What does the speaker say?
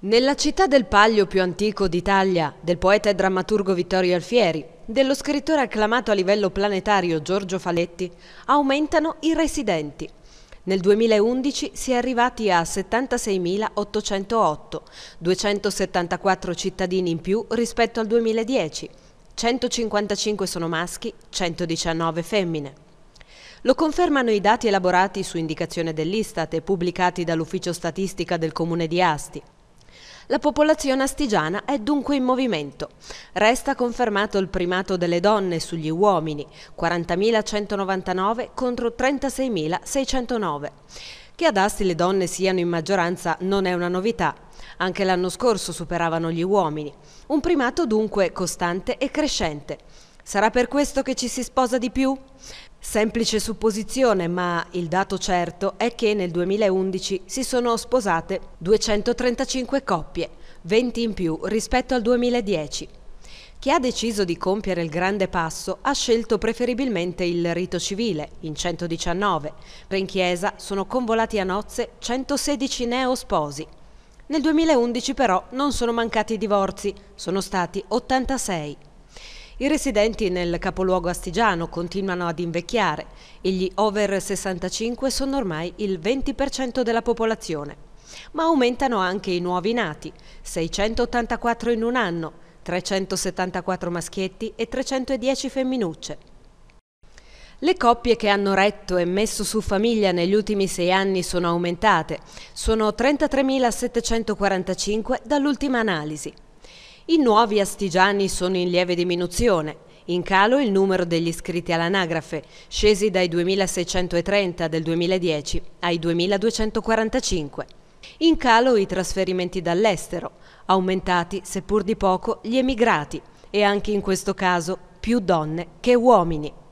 Nella città del Paglio più antico d'Italia, del poeta e drammaturgo Vittorio Alfieri, dello scrittore acclamato a livello planetario Giorgio Faletti, aumentano i residenti. Nel 2011 si è arrivati a 76.808, 274 cittadini in più rispetto al 2010, 155 sono maschi, 119 femmine. Lo confermano i dati elaborati su indicazione dell'Istat e pubblicati dall'Ufficio Statistica del Comune di Asti. La popolazione astigiana è dunque in movimento. Resta confermato il primato delle donne sugli uomini, 40.199 contro 36.609. Che ad Asti le donne siano in maggioranza non è una novità. Anche l'anno scorso superavano gli uomini. Un primato dunque costante e crescente. Sarà per questo che ci si sposa di più? Semplice supposizione, ma il dato certo è che nel 2011 si sono sposate 235 coppie, 20 in più rispetto al 2010. Chi ha deciso di compiere il grande passo ha scelto preferibilmente il rito civile, in 119. In chiesa sono convolati a nozze 116 neosposi. Nel 2011 però non sono mancati i divorzi, sono stati 86. I residenti nel capoluogo astigiano continuano ad invecchiare e gli over 65 sono ormai il 20% della popolazione. Ma aumentano anche i nuovi nati, 684 in un anno, 374 maschietti e 310 femminucce. Le coppie che hanno retto e messo su famiglia negli ultimi sei anni sono aumentate, sono 33.745 dall'ultima analisi. I nuovi astigiani sono in lieve diminuzione. In calo il numero degli iscritti all'anagrafe, scesi dai 2.630 del 2010 ai 2.245. In calo i trasferimenti dall'estero, aumentati, seppur di poco, gli emigrati e anche in questo caso più donne che uomini.